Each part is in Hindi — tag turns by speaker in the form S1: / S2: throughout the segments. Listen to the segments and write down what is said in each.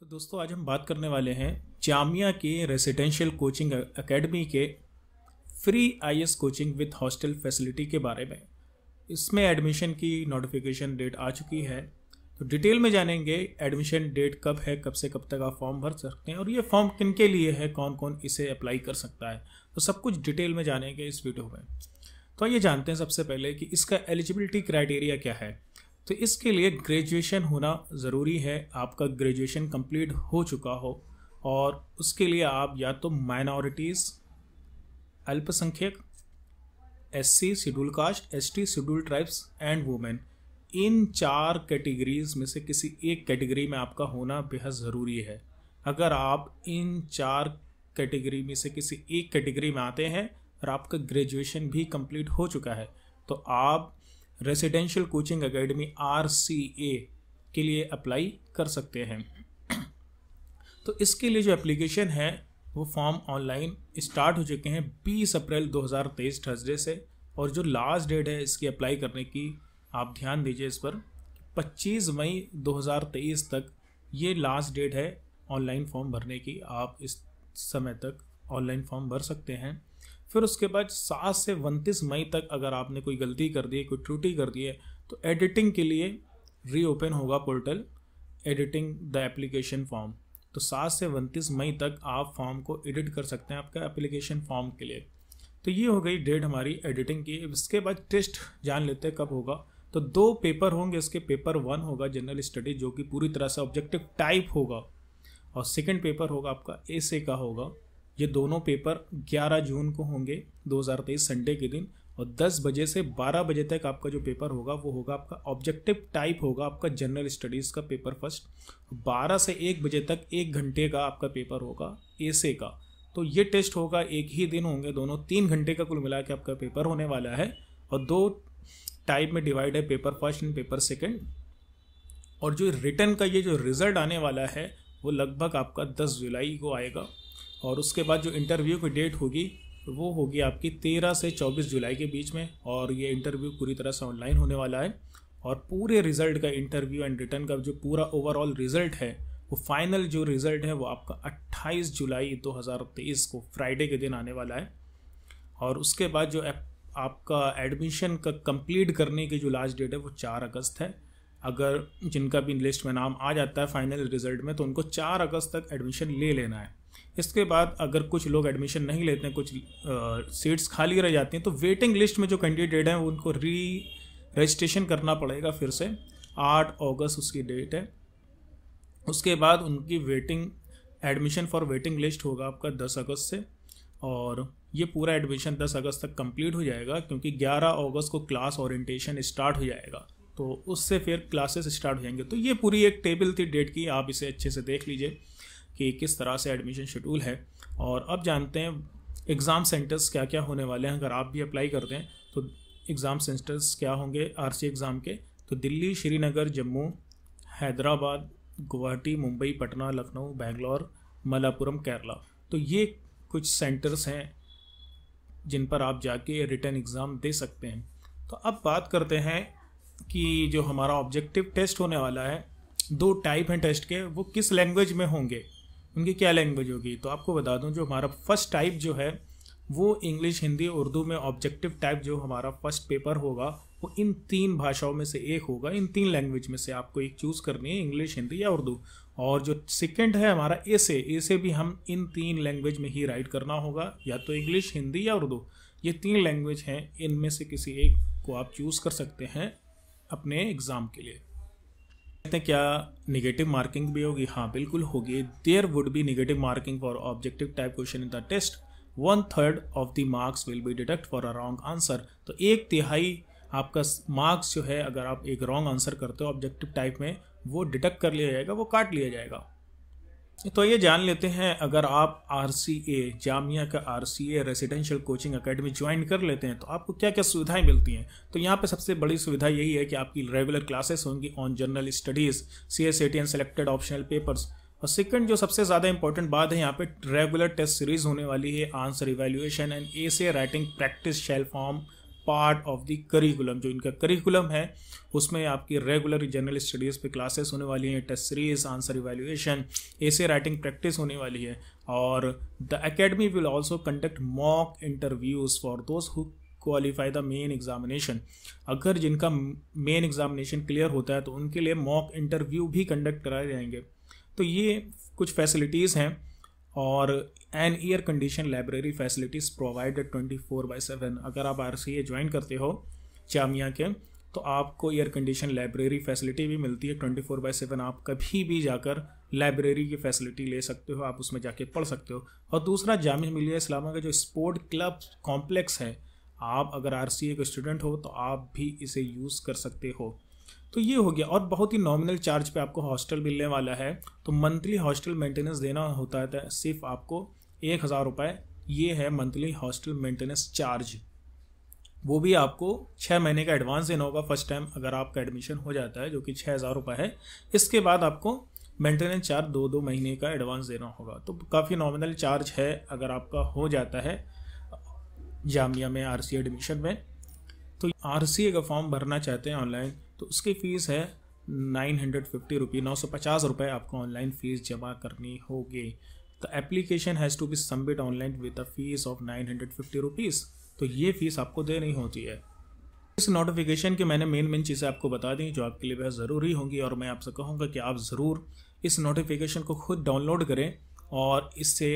S1: तो दोस्तों आज हम बात करने वाले हैं जामिया के रेसिडेंशियल कोचिंग एकेडमी के free IAS coaching with hostel facility के बारे में इसमें एडमिशन की नोटिफिकेशन डेट आ चुकी है तो डिटेल में जानेंगे एडमिशन डेट कब है कब से कब तक आप फॉर्म भर सकते हैं और ये फॉर्म किन के लिए है कौन कौन इसे अप्लाई कर सकता है तो सब कुछ डिटेल में जानेंगे इस वीडियो में तो ये जानते हैं सबसे पहले कि इसका एलिजिबिलिटी क्राइटेरिया क्या है तो इसके लिए ग्रेजुएशन होना ज़रूरी है आपका ग्रेजुएशन कंप्लीट हो चुका हो और उसके लिए आप या तो माइनॉरिटीज़ अल्पसंख्यक S C schedule caste S T schedule tribes and women इन चार कैटेगरीज में से किसी एक कैटेगरी में आपका होना बेहद ज़रूरी है अगर आप इन चार कैटेगरी में से किसी एक कैटेगरी में आते हैं और आपका ग्रेजुएशन भी कंप्लीट हो चुका है तो आप रेसिडेंशियल कोचिंग अकेडमी आर के लिए अप्लाई कर सकते हैं तो इसके लिए जो एप्लीकेशन है वो फॉर्म ऑनलाइन स्टार्ट हो चुके हैं 20 अप्रैल 2023 थर्सडे से और जो लास्ट डेट है इसकी अप्लाई करने की आप ध्यान दीजिए इस पर 25 मई 2023 तक ये लास्ट डेट है ऑनलाइन फॉर्म भरने की आप इस समय तक ऑनलाइन फॉर्म भर सकते हैं फिर उसके बाद सात से उनतीस मई तक अगर आपने कोई गलती कर दी है कोई त्रुटि कर दी है तो एडिटिंग के लिए रीओपन होगा portal editing the application form तो सात से उनतीस मई तक आप फॉर्म को एडिट कर सकते हैं आपका एप्लीकेशन फॉर्म के लिए तो ये हो गई डेट हमारी एडिटिंग की इसके बाद टेस्ट जान लेते हैं कब होगा तो दो पेपर होंगे इसके पेपर वन होगा जनरल स्टडी जो कि पूरी तरह से ऑब्जेक्टिव टाइप होगा और सेकेंड पेपर होगा आपका ए का होगा ये दोनों पेपर 11 जून को होंगे 2023 संडे के दिन और 10 बजे से 12 बजे तक आपका जो पेपर होगा वो होगा आपका ऑब्जेक्टिव टाइप होगा आपका जनरल स्टडीज़ का पेपर फर्स्ट 12 से 1 बजे तक एक घंटे का आपका पेपर होगा एसे का तो ये टेस्ट होगा एक ही दिन होंगे दोनों तीन घंटे का कुल मिला के आपका पेपर होने वाला है और दो टाइप में डिवाइड है paper first and paper second और जो रिटर्न का ये जो रिज़ल्ट आने वाला है वो लगभग आपका 10 जुलाई को आएगा और उसके बाद जो इंटरव्यू की डेट होगी वो होगी आपकी तेरह से चौबीस जुलाई के बीच में और ये इंटरव्यू पूरी तरह से ऑनलाइन होने वाला है और पूरे रिजल्ट का इंटरव्यू एंड रिटर्न का जो पूरा ओवरऑल रिजल्ट है वो फाइनल जो रिजल्ट है वो आपका 28 जुलाई 2023 को फ्राइडे के दिन आने वाला है और उसके बाद जो आपका एडमिशन का कंप्लीट करने की जो लास्ट डेट है वो चार अगस्त है अगर जिनका भी लिस्ट में नाम आ जाता है फाइनल रिजल्ट में तो उनको चार अगस्त तक एडमिशन ले लेना है इसके बाद अगर कुछ लोग एडमिशन नहीं लेते हैं कुछ सीट्स खाली रह जाती हैं तो वेटिंग लिस्ट में जो कैंडिडेट हैं उनको री रजिस्ट्रेशन करना पड़ेगा फिर से आठ अगस्त उसकी डेट है उसके बाद उनकी waiting admission for waiting list होगा आपका दस अगस्त से और ये पूरा एडमिशन दस अगस्त तक कंप्लीट हो जाएगा क्योंकि ग्यारह अगस्त को क्लास ओरिएंटेशन स्टार्ट हो जाएगा तो उससे फिर क्लासेस स्टार्ट हो जाएंगे तो ये पूरी एक टेबल थी डेट की आप इसे अच्छे से देख लीजिए कि किस तरह से एडमिशन शेड्यूल है और अब जानते हैं एग्ज़ाम सेंटर्स क्या क्या होने वाले हैं अगर आप भी अप्लाई करते हैं तो एग्ज़ाम सेंटर्स क्या होंगे आर एग्ज़ाम के तो दिल्ली श्रीनगर जम्मू हैदराबाद गुवाहाटी मुंबई पटना लखनऊ बेंगलोर मलापुरम केरला तो ये कुछ सेंटर्स हैं जिन पर आप जाके रिटर्न एग्ज़ाम दे सकते हैं तो अब बात करते हैं कि जो हमारा ऑब्जेक्टिव टेस्ट होने वाला है दो टाइप हैं टेस्ट के वो किस लैंग्वेज में होंगे उनकी क्या लैंग्वेज होगी तो आपको बता दूं जो हमारा फर्स्ट टाइप जो है वो इंग्लिश हिंदी उर्दू में ऑब्जेक्टिव टाइप जो हमारा फर्स्ट पेपर होगा वो इन तीन भाषाओं में से एक होगा इन तीन लैंग्वेज में से आपको एक चूज़ करनी है इंग्लिश हिंदी या उर्दू और जो सेकेंड है हमारा ए से ए से भी हम इन तीन लैंग्वेज में ही राइट करना होगा या तो इंग्लिश हिंदी या उर्दू ये तीन लैंग्वेज हैं इनमें से किसी एक को आप चूज़ कर सकते हैं अपने एग्ज़ाम के लिए कहते हैं क्या निगेटिव मार्किंग भी होगी हाँ बिल्कुल होगी there would be negative marking for objective type question in the test one third of the marks will be deducted for a wrong answer तो एक तिहाई आपका मार्क्स जो है अगर आप एक रॉन्ग आंसर करते हो ऑब्जेक्टिव टाइप में वो डिटेक्ट कर लिया जाएगा वो काट लिया जाएगा तो ये जान लेते हैं अगर आप आर जामिया का R C A residential coaching academy join कर लेते हैं तो आपको क्या क्या सुविधाएं मिलती हैं तो यहाँ पे सबसे बड़ी सुविधा यही है कि आपकी रेगुलर क्लासेस होंगी on general studies C S and selected optional papers और सेकंड जो सबसे ज़्यादा इंपॉर्टेंट बात है यहाँ पे रेगुलर टेस्ट सीरीज होने वाली है answer evaluation and essay writing practice shall form part of the curriculum जो इनका करिकुलम है उसमें आपकी रेगुलर जनरल स्टडीज़ पे क्लासेस होने वाली हैं test series answer evaluation essay writing practice होने वाली है और the academy will also conduct mock interviews for those who qualify the main examination अगर जिनका मेन एग्जामिनेशन क्लियर होता है तो उनके लिए मॉक इंटरव्यू भी कंडक्ट कराए जाएंगे तो ये कुछ फैसिलिटीज़ हैं और an air condition library facilities provided twenty four by seven अगर आप आर सी ए ज्वाइन करते हो जामिया के तो आपको एयर कंडीशन लाइब्रेरी फैसिलिटी भी मिलती है ट्वेंटी फोर बाई सेवन आप कभी भी जाकर लाइब्रेरी की फैसिलिटी ले सकते हो आप उसमें जाके पढ़ सकते हो और दूसरा जामिया मिलिया इस्लामा का जो स्पोर्ट क्लब कॉम्प्लेक्स है आप अगर आर सी ए के स्टूडेंट हो तो आप भी इसे यूज़ कर सकते हो तो ये हो गया और बहुत ही नॉमिनल चार्ज पे आपको हॉस्टल मिलने वाला है तो मंथली हॉस्टल मेंटेनेंस देना होता है तो सिर्फ आपको एक हज़ार रुपये ये है मंथली हॉस्टल मेंटेनेंस चार्ज वो भी आपको छः महीने का एडवांस देना होगा फर्स्ट टाइम अगर आपका एडमिशन हो जाता है जो कि छः हज़ार रुपये है इसके बाद आपको मेंटेनेंस चार्ज दो दो महीने का एडवांस देना होगा तो काफ़ी नॉमिनल चार्ज है अगर आपका हो जाता है जामिया में आर एडमिशन में तो सी का फॉर्म भरना चाहते हैं ऑनलाइन तो उसकी फ़ीस है नाइन हंड्रेड फिफ्टी रुपी नौ सौ पचास रुपये आपको ऑनलाइन फ़ीस जमा करनी होगी the application has to be submit online with a fee of nine hundred fifty rupees तो ये फ़ीस आपको देनी होती है इस नोटिफिकेशन के मैंने मेन मेन चीज़ें आपको बता दी जो आपके लिए बेहद ज़रूरी होंगी और मैं आपसे कहूँगा कि आप ज़रूर इस नोटिफिकेशन को खुद डाउनलोड करें और इससे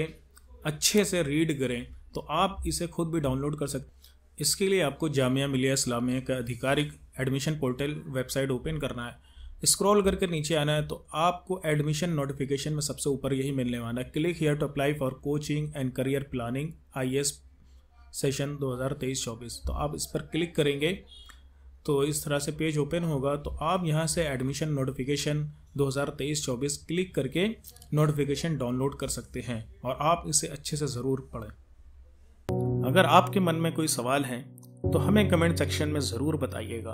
S1: अच्छे से रीड करें तो आप इसे खुद भी डाउनलोड कर सकते इसके लिए आपको जामिया मिलिया इस्लामिया का आधिकारिक एडमिशन पोर्टल वेबसाइट ओपन करना है स्क्रॉल करके नीचे आना है तो आपको एडमिशन नोटिफिकेशन में सबसे ऊपर यही मिलने वाला है click here to apply for coaching and career planning आई सेशन 2023-24 तो आप इस पर क्लिक करेंगे तो इस तरह से पेज ओपन होगा तो आप यहाँ से एडमिशन नोटिफिकेशन 2023-24 क्लिक करके नोटिफिकेशन डाउनलोड कर सकते हैं और आप इसे अच्छे से ज़रूर पढ़ें अगर आपके मन में कोई सवाल है तो हमें कमेंट सेक्शन में ज़रूर बताइएगा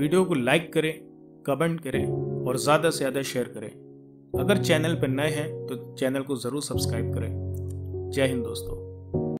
S1: वीडियो को लाइक करें कमेंट करें और ज़्यादा से ज़्यादा शेयर करें अगर चैनल पर नए हैं तो चैनल को ज़रूर सब्सक्राइब करें जय हिंद दोस्तों